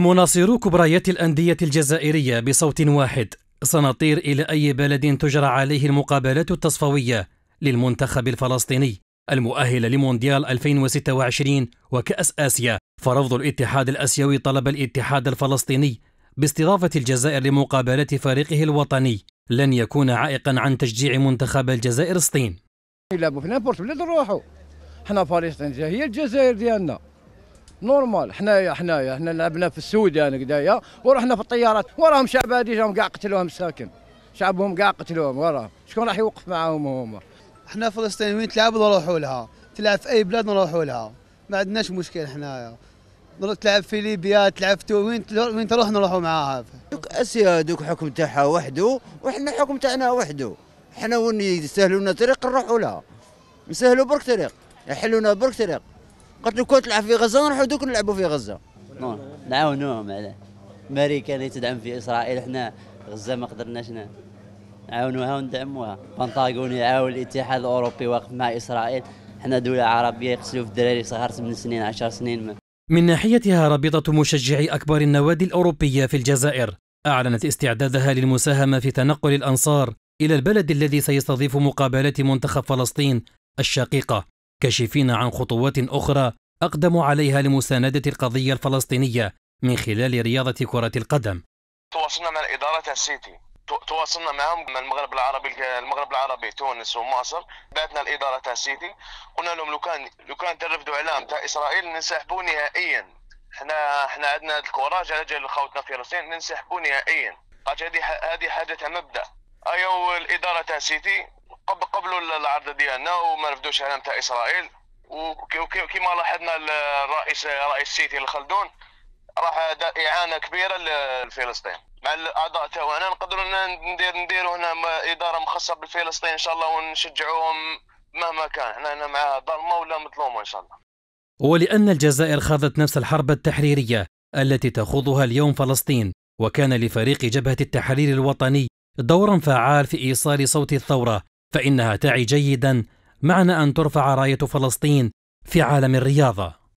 مناصرو كبريات الأندية الجزائرية بصوت واحد سنطير إلى أي بلد تجرى عليه المقابلات التصفوية للمنتخب الفلسطيني المؤهلة لمونديال 2026 وكأس آسيا فرفض الاتحاد الآسيوي طلب الاتحاد الفلسطيني باستضافة الجزائر لمقابلة فريقه الوطني لن يكون عائقا عن تشجيع منتخب الجزائر سطين يلعبوا في نابورت بلاد نروحوا حنا فلسطين هي الجزائر ديالنا نورمال حنايا حنايا حنا لعبنا في السود يعني ورحنا في الطيارات وراهم شعب هادي جاهم كاع قتلوهم ساكن شعبهم كاع قتلوهم وراهم شكون راح يوقف معاهم هما حنا فلسطين وين تلعب نروحوا لها تلعب في اي بلاد نروحوا لها ما عندناش مشكل حنايا تلعب في ليبيا تلعب في وين وين تروح نروحوا معاها دوك اسيا دوك حكم تاعها وحده وحنا الحكم تاعنا وحده حنا وين يسهلوا لنا طريق نروحوا لها نسهلوا برك طريق يحلوا لنا برك طريق قلت له كون تلعب في غزه نروحوا دوك نلعبوا في غزه نعاونوهم على امريكا اللي تدعم في اسرائيل حنا غزه ما قدرناش نعاونوها وندعموها بنطاغون يعاون الاتحاد الاوروبي واقف مع اسرائيل حنا دوله عربيه يقتلوا في الدراري صغار 8 سنين 10 سنين ما. من ناحيتها رابطه مشجعي اكبر النوادي الاوروبيه في الجزائر اعلنت استعدادها للمساهمه في تنقل الانصار الى البلد الذي سيستضيف مقابلات منتخب فلسطين الشقيقه كاشفين عن خطوات أخرى أقدموا عليها لمساندة القضية الفلسطينية من خلال رياضة كرة القدم تواصلنا مع إدارة السيتي تواصلنا معهم من المغرب العربي المغرب العربي تونس ومصر بعثنا الإدارة تاع السيتي قلنا لهم لو كان لو كان ترفدوا إعلام تاع إسرائيل ننسحبوا نهائيا حنا حنا عندنا الكوراج على جال خوتنا في فلسطين ننسحبوا نهائيا هذه هذه حاجة مبدأ أيوا الإدارة تاع السيتي قبلوا العرض ديالنا وما رفدوش على نتاع اسرائيل وكما لاحظنا الرئيس رئيس سيتي الخلدون راح اعانه كبيره لفلسطين مع الاعضاء تاعنا نقدروا ندير نديروا هنا اداره مخصصه بالفلسطين ان شاء الله ونشجعوهم مهما كان احنا هنا مع ظلمه ولا مظلومه ان شاء الله ولان الجزائر خاضت نفس الحرب التحريريه التي تخوضها اليوم فلسطين وكان لفريق جبهه التحرير الوطني دورا فعال في ايصال صوت الثوره فإنها تعي جيدا معنى أن ترفع راية فلسطين في عالم الرياضة